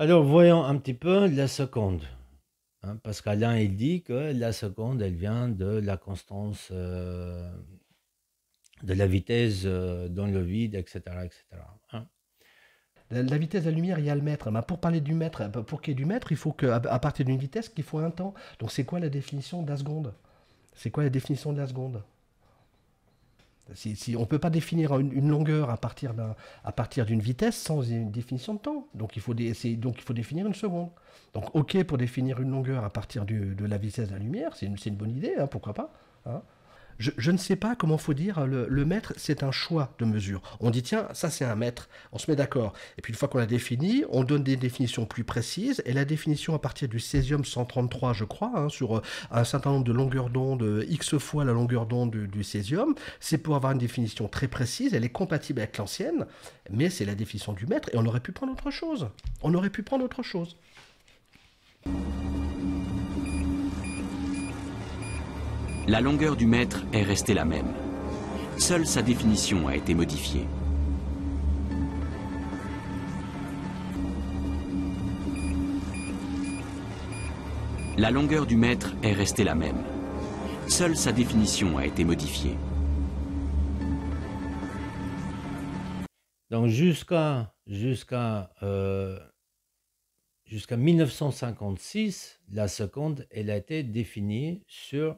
Alors voyons un petit peu la seconde. Hein, parce qu'Alain, il dit que la seconde, elle vient de la constance, euh, de la vitesse euh, dans le vide, etc. etc. Hein. La, vitesse de la lumière, il y a le mètre. Mais pour parler du mètre, euh, pour qu'il y ait du mètre, il faut que, à, partir d'une vitesse, il faut un temps. Donc c'est quoi la définition de la seconde C'est quoi la définition de la seconde si, on ne peut pas définir une, longueur à partir, d'une vitesse sans une définition de temps. Donc il, faut donc il faut définir une seconde. Donc ok pour définir une longueur à partir de la vitesse de la lumière, c'est une, bonne idée, hein, pourquoi pas. Hein je, ne sais pas comment faut dire, le, mètre, c'est un choix de mesure. On dit, tiens, ça c'est un mètre, on se met d'accord. Et puis une fois qu'on l'a défini, on donne des définitions plus précises, et la définition à partir du césium 133, je crois, hein, sur euh, un certain nombre de longueurs d'onde, euh, x fois la longueur d'onde du, du césium, c'est pour avoir une définition très précise, elle est compatible avec l'ancienne, mais c'est la définition du mètre, et on aurait pu prendre autre chose. On aurait pu prendre autre chose. la longueur du mètre est restée la même. Seule sa définition a été modifiée. La longueur du mètre est restée la même. Seule sa définition a été modifiée. Donc jusqu'à jusqu'à euh, jusqu'à 1956, la seconde, elle a été définie sur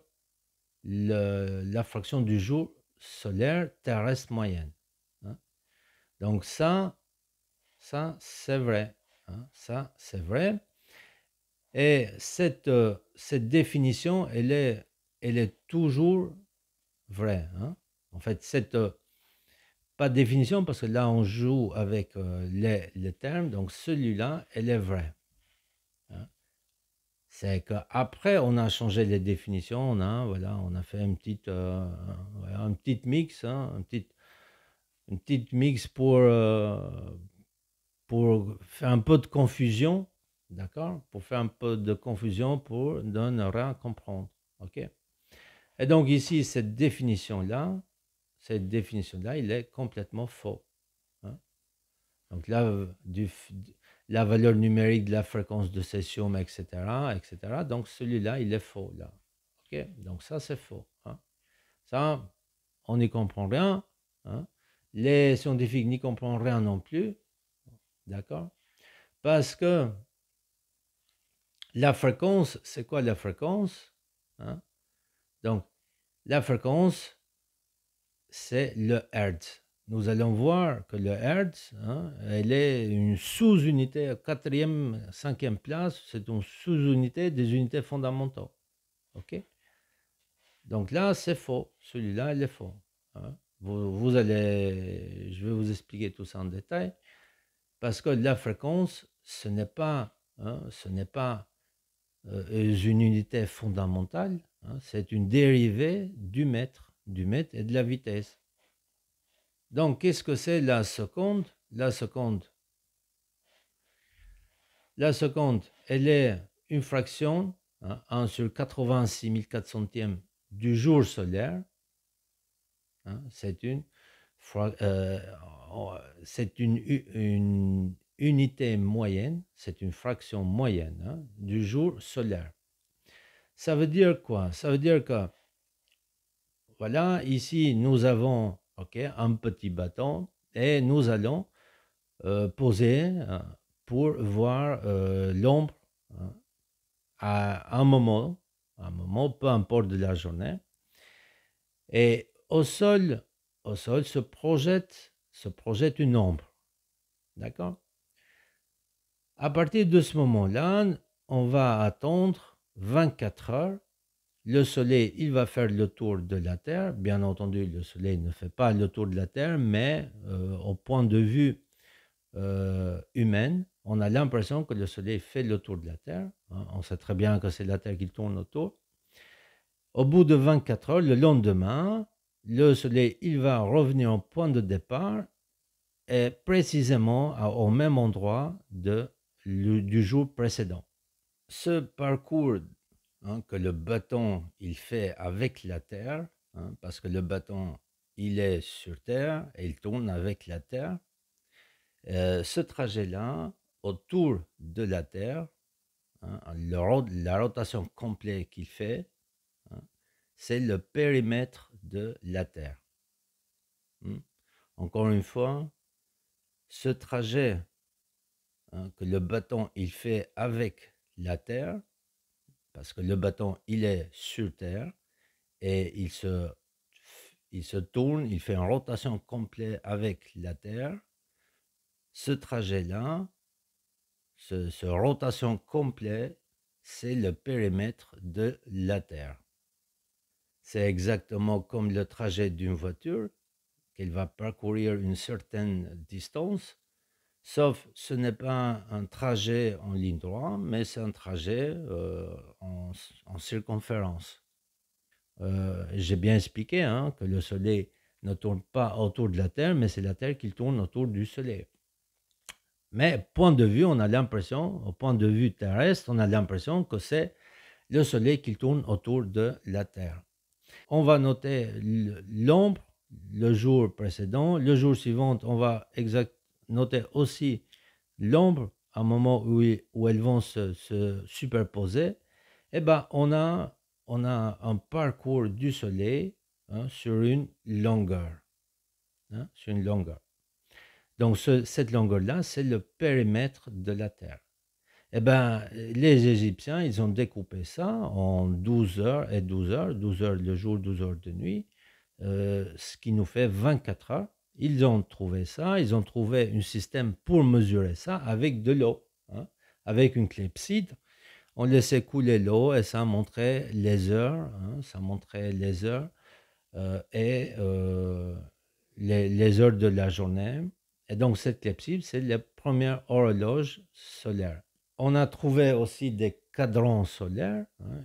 le, la fraction du jour solaire terrestre moyenne. Hein. Donc ça, ça c'est vrai. Hein, ça c'est vrai. Et cette, euh, cette définition, elle est, elle est toujours vraie. Hein. En fait, cette, euh, pas définition parce que là on joue avec euh, les, les termes, donc celui-là, elle est vraie. C'est après on a changé les définitions, on a, voilà, on a fait une petite, euh, un petit mix, hein, un petit, une petite mix pour, euh, pour faire un peu de confusion, d'accord Pour faire un peu de confusion pour ne rien comprendre, ok Et donc ici, cette définition-là, cette définition-là, il est complètement faux. Hein? Donc là, euh, du, la valeur numérique de la fréquence de session, etc. etc. Donc celui-là, il est faux. Là. ok Donc ça, c'est faux. Hein. Ça, on n'y comprend rien. Hein. Les scientifiques n'y comprennent rien non plus. D'accord Parce que la fréquence, c'est quoi la fréquence hein? Donc, la fréquence, c'est le Hertz nous allons voir que le Hertz, hein, elle est une sous-unité, quatrième, cinquième place, c'est une sous-unité des unités fondamentales. OK Donc là, c'est faux. Celui-là, il est faux. Hein. Vous, allez, je vais vous expliquer tout ça en détail, parce que la fréquence, ce n'est pas, hein, ce n'est pas euh, une unité fondamentale, c'est une dérivée du mètre, du mètre et de la vitesse. Donc, qu'est-ce que c'est la seconde La seconde. La seconde, elle est une fraction, 1 hein, sur 86 400e du jour solaire. Hein, c'est une, euh, une, unité moyenne, c'est une fraction moyenne hein, du jour solaire. Ça veut dire quoi Ça veut dire que, voilà, ici nous avons un petit bâton, et nous allons euh, poser euh, pour voir euh, l'ombre hein, à un moment, un moment, peu importe de la journée. Et au sol, au sol se projette, se projette une ombre. D'accord À partir de ce moment-là, on va attendre 24 heures le Soleil, il va faire le tour de la Terre. Bien entendu, le Soleil ne fait pas le tour de la Terre, mais euh, au point de vue euh, humain, humaine, on a l'impression que le Soleil fait le tour de la Terre. Hein. On sait très bien que c'est la Terre qui tourne autour. Au bout de 24 heures, le lendemain, le Soleil, il va revenir au point de départ et précisément au même endroit de, du jour précédent. Ce parcours Hein, que le bâton, il fait avec la Terre, hein, parce que le bâton, il est sur Terre et il tourne avec la Terre. Euh, ce trajet-là, autour de la Terre, hein, la rotation complète qu'il fait, c'est le périmètre de la Terre. Hmm. Encore une fois, ce trajet que le bâton il fait avec la Terre, parce que le bâton, il est sur terre et il se, tourne, il fait une rotation complète avec la terre. Ce trajet-là, ce, ce, rotation complète, c'est le périmètre de la Terre. C'est exactement comme le trajet d'une voiture, qu'elle va parcourir une certaine distance, Sauf ce n'est pas un trajet en ligne droite, mais c'est un trajet euh, en, circonférence. Euh, j'ai bien expliqué hein, que le Soleil ne tourne pas autour de la Terre, mais c'est la Terre qui tourne autour du Soleil. Mais point de vue, on a l'impression, au point de vue terrestre, on a l'impression que c'est le Soleil qui tourne autour de la Terre. On va noter l'ombre le jour précédent. Le jour suivant, on va exactement Notez aussi l'ombre, à un moment où, elles vont se, superposer, eh ben, on, a, on a un parcours du Soleil hein, sur une longueur. Hein, sur une longueur. Donc cette longueur-là, c'est le périmètre de la Terre. Eh ben, les Égyptiens, ils ont découpé ça en 12 heures et 12 heures, 12 heures de jour, 12 heures de nuit, euh, ce qui nous fait 24 heures. Ils ont trouvé ça, ils ont trouvé un système pour mesurer ça avec de l'eau, hein, avec une clepsydre. On laissait couler l'eau et ça montrait les heures, hein, ça montrait les heures euh, et euh, les, heures de la journée. Et donc cette clepsydre, c'est la première horloge solaire. On a trouvé aussi des cadrans solaires. Hein.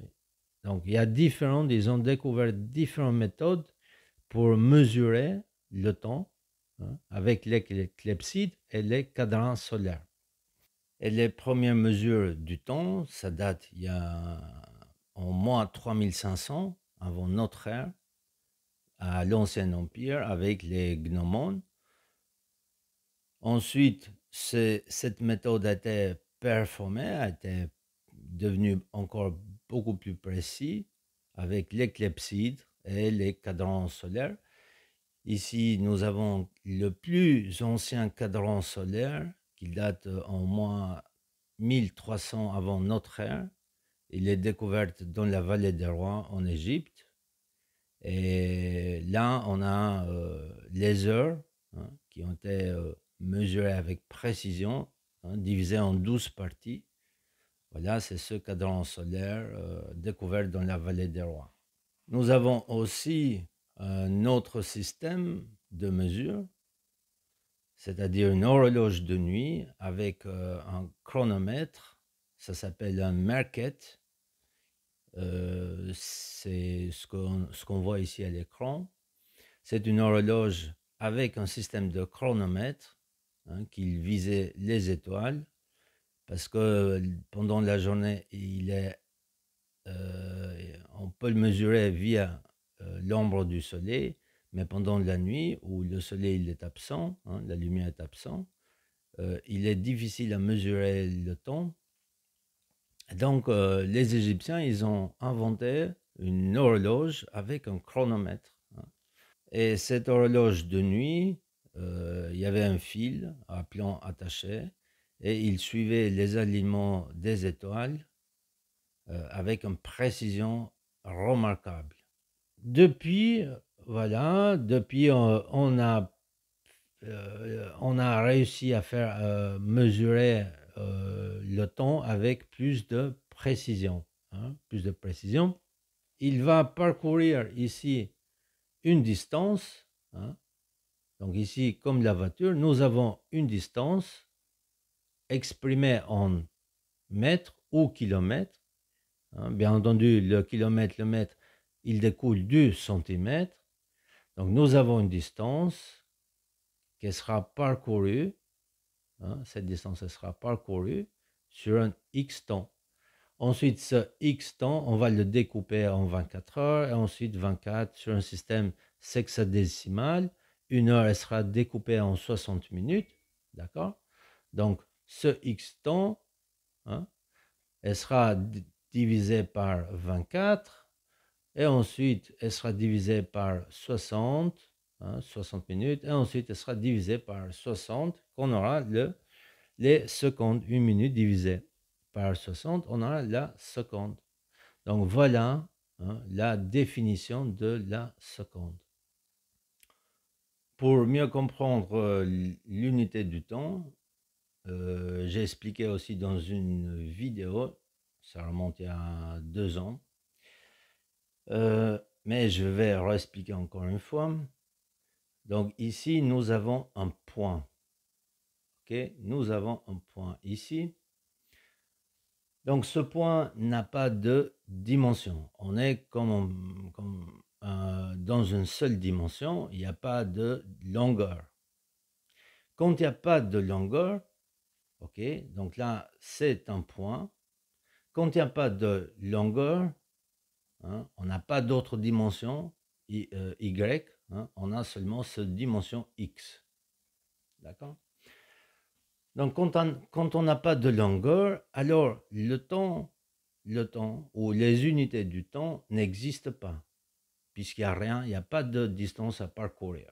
Donc il y a différents, ils ont découvert différentes méthodes pour mesurer le temps Hein, avec les et les cadrans solaires. Et les premières mesures du temps, ça date il y a au moins 3500 avant notre ère, à l'Ancien Empire avec les gnomones. Ensuite, cette méthode a été performée, a été devenue encore beaucoup plus précise avec l'éclipside et les cadrans solaires. Ici, nous avons le plus ancien cadran solaire qui date euh, en moins 1300 avant notre ère. Il est découvert dans la vallée des rois en Égypte. Et là, on a euh, les heures hein, qui ont été euh, mesurées avec précision, hein, divisées en 12 parties. Voilà, c'est ce cadran solaire découvert dans la vallée des rois. Nous avons aussi un autre système de mesure, c'est-à-dire une horloge de nuit avec euh, un chronomètre, ça s'appelle un Merket, euh, c'est ce qu'on ce qu'on voit ici à l'écran. C'est une horloge avec un système de chronomètre hein, qui visait les étoiles, parce que pendant la journée, il est, euh, on peut le mesurer via euh, l'ombre du soleil, mais pendant la nuit où le soleil il est absent, hein, la lumière est absent, euh, il est difficile à mesurer le temps. Donc euh, les Égyptiens, ils ont inventé une horloge avec un chronomètre. Hein. Et cette horloge de nuit, il y avait un fil à plan attaché et il suivait les alignements des étoiles avec une précision remarquable depuis, voilà, depuis euh, on, a, euh, on a réussi à faire euh, mesurer le temps avec plus de précision. Hein, plus de précision. Il va parcourir ici une distance. Hein. donc ici, comme la voiture, nous avons une distance exprimée en mètres ou kilomètres. Hein. bien entendu, le kilomètre, le mètre il découle du centimètre, Donc nous avons une distance qui sera parcourue, hein, cette distance sera parcourue sur un x temps. Ensuite, ce x temps, on va le découper en 24 heures et ensuite 24 sur un système sexadécimal. Une heure, elle sera découpée en 60 minutes, d'accord Donc, ce x temps, hein, elle sera divisé par 24 et ensuite, elle sera divisée par 60, 60 hein, minutes. Et ensuite, elle sera divisée par 60, qu'on aura le, les secondes. Une minute divisée par 60, on aura la seconde. Donc voilà hein, la définition de la seconde. Pour mieux comprendre euh, l'unité du temps, euh, j'ai expliqué aussi dans une vidéo, ça remonte à deux ans, euh, mais je vais réexpliquer encore une fois. Donc ici, nous avons un point. ok Nous avons un point ici. Donc ce point n'a pas de dimension. On est comme, comme euh, dans une seule dimension. Il n'y a pas de longueur. Quand il n'y a pas de longueur, ok donc là c'est un point. Quand il n'y a pas de longueur, Hein. on n'a pas d'autres dimension euh, y, hein. on a seulement cette dimension x. D'accord Donc quand on n'a pas de longueur, alors le temps, le temps ou les unités du temps n'existent pas, puisqu'il n'y a rien, il n'y a pas de distance à parcourir.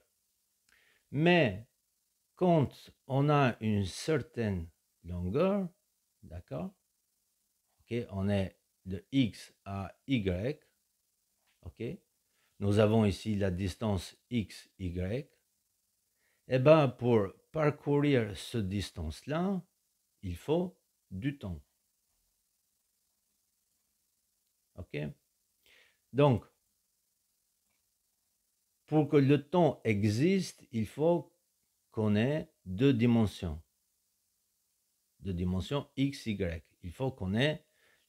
Mais quand on a une certaine longueur, d'accord Ok, on est de x à y. OK Nous avons ici la distance x, y. et eh bien, pour parcourir cette distance-là, il faut du temps. OK Donc, pour que le temps existe, il faut qu'on ait deux dimensions. Deux dimensions x, y. Il faut qu'on ait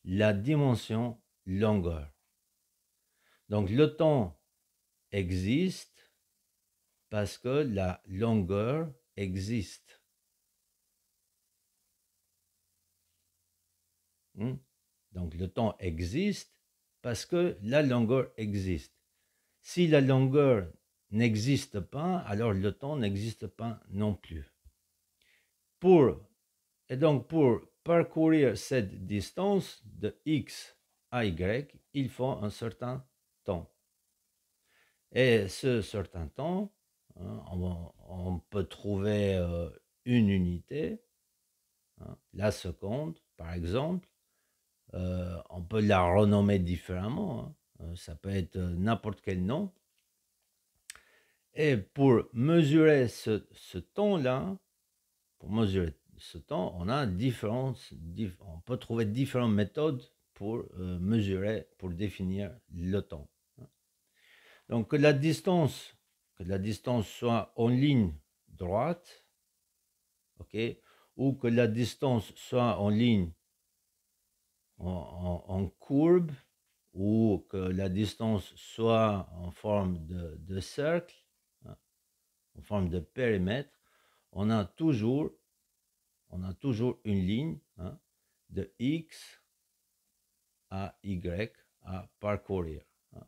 la dimension longueur. Donc le temps existe parce que la longueur existe. Hmm? Donc le temps existe parce que la longueur existe. Si la longueur n'existe pas, alors le temps n'existe pas non plus. Pour, et donc pour parcourir cette distance de X à Y, il faut un certain temps. Et ce certain temps, hein, on, peut trouver euh, une unité, hein, la seconde par exemple, euh, on peut la renommer différemment. Hein, ça peut être euh, n'importe quel nom. Et pour mesurer ce temps-là, pour mesurer ce temps, on a différentes, on peut trouver différentes méthodes pour euh, mesurer, pour définir le temps. Hein. Donc que la distance, que la distance soit en ligne droite, ok, ou que la distance soit en ligne en, courbe, ou que la distance soit en forme de, de cercle, hein, en forme de périmètre, on a toujours on a toujours une ligne hein, de X à Y à parcourir. Hein.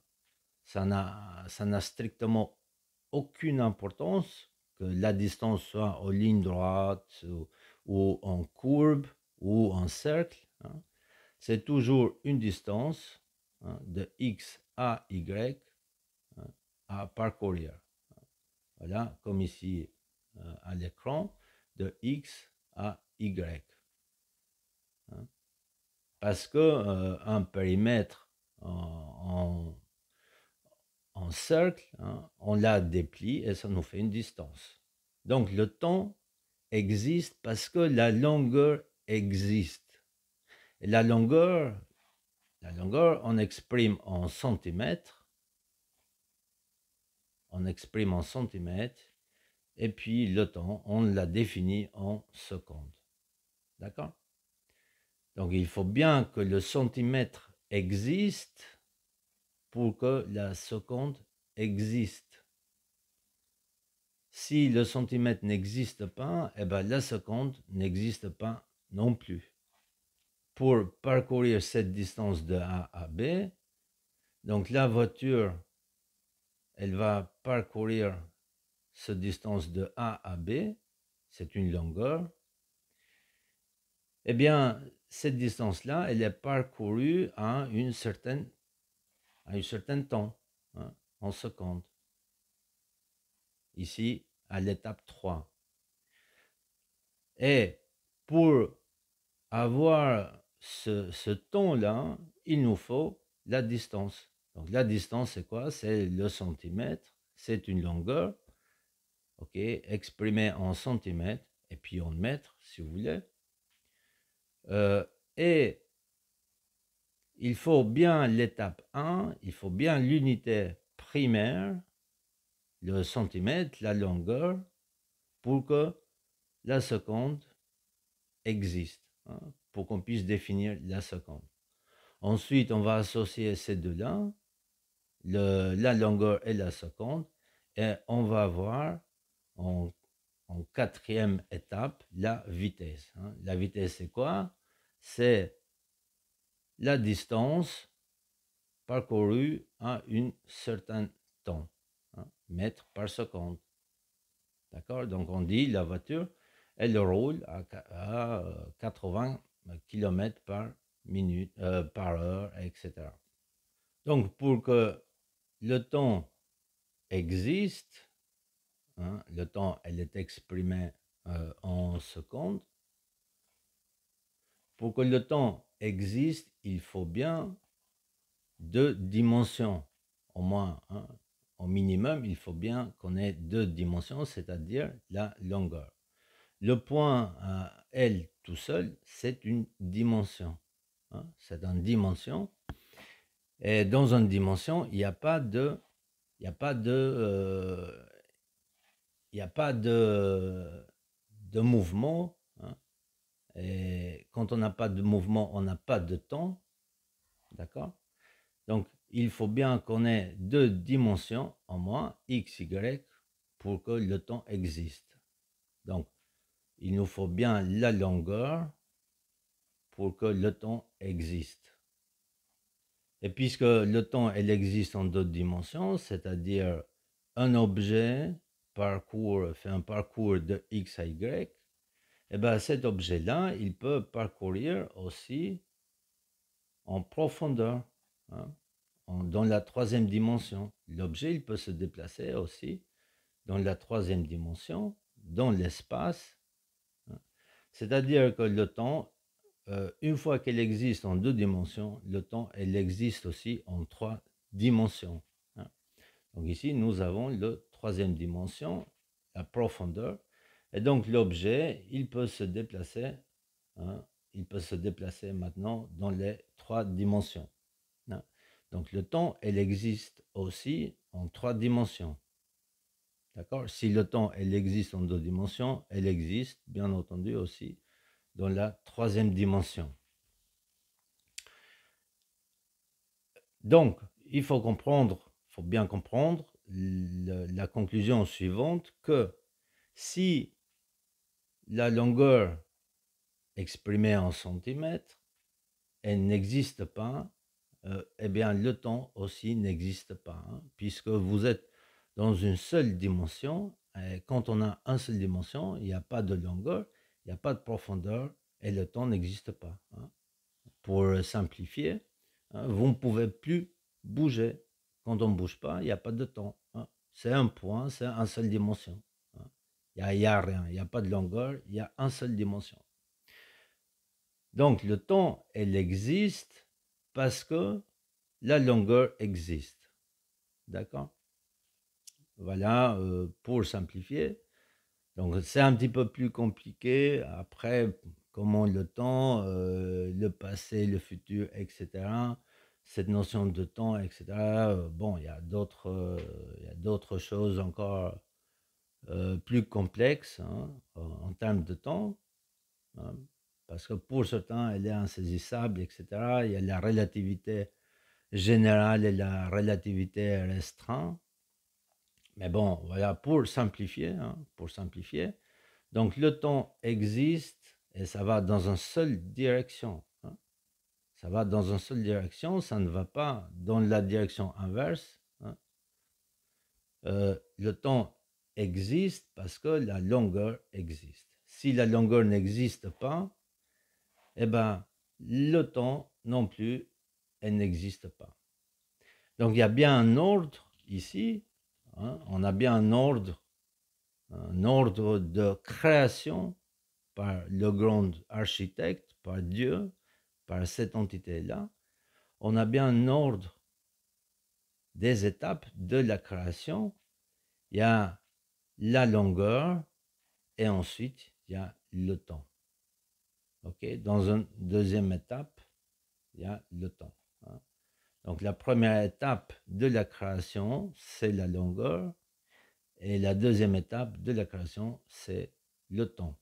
Ça n'a strictement aucune importance que la distance soit en ligne droite ou, en courbe ou en cercle. Hein. C'est toujours une distance de X à Y à parcourir. Voilà, comme ici euh, à l'écran, de X y. Hein. Parce que euh, un périmètre en, cercle, hein, on la déplie et ça nous fait une distance. Donc le temps existe parce que la longueur existe. la longueur, la longueur, on exprime en centimètres. On exprime en centimètres et puis le temps, on l'a défini en seconde D'accord Donc il faut bien que le centimètre existe pour que la seconde existe. Si le centimètre n'existe pas, eh ben, la seconde n'existe pas non plus. Pour parcourir cette distance de A à B, donc la voiture, elle va parcourir cette distance de A à B, c'est une longueur. Eh bien, cette distance-là, elle est parcourue à, une certaine, à un certain temps, hein, en secondes. Ici, à l'étape 3. Et pour avoir ce, ce temps-là, il nous faut la distance. Donc la distance, c'est quoi C'est le centimètre, c'est une longueur ok, exprimé en centimètres et puis en mètres, si vous voulez. Euh, et il faut bien l'étape 1, il faut bien l'unité primaire, le centimètre, la longueur, pour que la seconde existe, hein, pour qu'on puisse définir la seconde. Ensuite, on va associer ces deux-là, la longueur et la seconde, et on va voir en, quatrième étape la vitesse. Hein. La vitesse, c'est quoi C'est la distance parcourue à un certain temps, hein, par seconde. D'accord Donc on dit la voiture, elle roule à, 80 euh, km par minute, euh, par heure, etc. Donc pour que le temps existe, Hein, le temps, elle est exprimée euh, en secondes. Pour que le temps existe, il faut bien deux dimensions, au moins. Hein, au minimum, il faut bien qu'on ait deux dimensions, c'est-à-dire la longueur. Le point L tout seul, c'est une dimension. Hein, c'est une dimension. Et dans une dimension, il n'y a pas de... Il n'y a pas de... Euh, il n'y a pas de, mouvement. Hein. Et quand on n'a pas de mouvement, on n'a pas de temps. D'accord Donc, il faut bien qu'on ait deux dimensions en moins, x, y, pour que le temps existe. Donc, il nous faut bien la longueur pour que le temps existe. Et puisque le temps, elle existe en deux dimensions, c'est-à-dire un objet parcours, euh, fait un parcours de X à Y, et eh bien cet objet-là, il peut parcourir aussi en profondeur, hein, dans la troisième dimension. L'objet, il peut se déplacer aussi dans la troisième dimension, dans l'espace. Hein. C'est-à-dire que le temps, euh, une fois qu'il existe en deux dimensions, le temps, il existe aussi en trois dimensions. Hein. Donc ici, nous avons le troisième dimension, la profondeur. Et donc l'objet, il peut se déplacer, hein, il peut se déplacer maintenant dans les trois dimensions. Hein. Donc le temps, elle existe aussi en trois dimensions. D'accord Si le temps, elle existe en deux dimensions, elle existe bien entendu aussi dans la troisième dimension. Donc, il faut comprendre, il faut bien comprendre la conclusion suivante que si la longueur exprimée en centimètres, elle n'existe pas, et euh, eh bien le temps aussi n'existe pas, hein, puisque vous êtes dans une seule dimension, et quand on a une seule dimension, il n'y a pas de longueur, il n'y a pas de profondeur, et le temps n'existe pas. Hein. Pour simplifier, hein, vous ne pouvez plus bouger quand on ne bouge pas, il n'y a pas de temps. Hein. C'est un point, c'est une seule dimension. Hein. Il n'y a, rien, il n'y a pas de longueur, il y a une seule dimension. Donc le temps, elle existe parce que la longueur existe. D'accord Voilà, euh, pour simplifier. Donc c'est un petit peu plus compliqué. Après, comment le temps, euh, le passé, le futur, etc cette notion de temps, etc. Euh, bon, il y a d'autres, euh, il d'autres choses encore euh, plus complexes hein, en termes de temps, hein, parce que pour ce temps, elle est insaisissable, etc. Il y a la relativité générale et la relativité restreinte. Mais bon, voilà, pour simplifier, hein, pour simplifier. Donc le temps existe et ça va dans une seule direction ça va dans une seule direction, ça ne va pas dans la direction inverse. Hein. Euh, le temps existe parce que la longueur existe. Si la longueur n'existe pas, eh ben, le temps non plus, n'existe pas. Donc il y a bien un ordre ici, hein. on a bien un ordre, un ordre de création par le grand architecte, par Dieu, par cette entité-là, on a bien un ordre des étapes de la création. Il y a la longueur et ensuite il y a le temps. Ok? Dans une deuxième étape, il y a le temps. Hein. Donc la première étape de la création, c'est la longueur. Et la deuxième étape de la création, c'est le temps.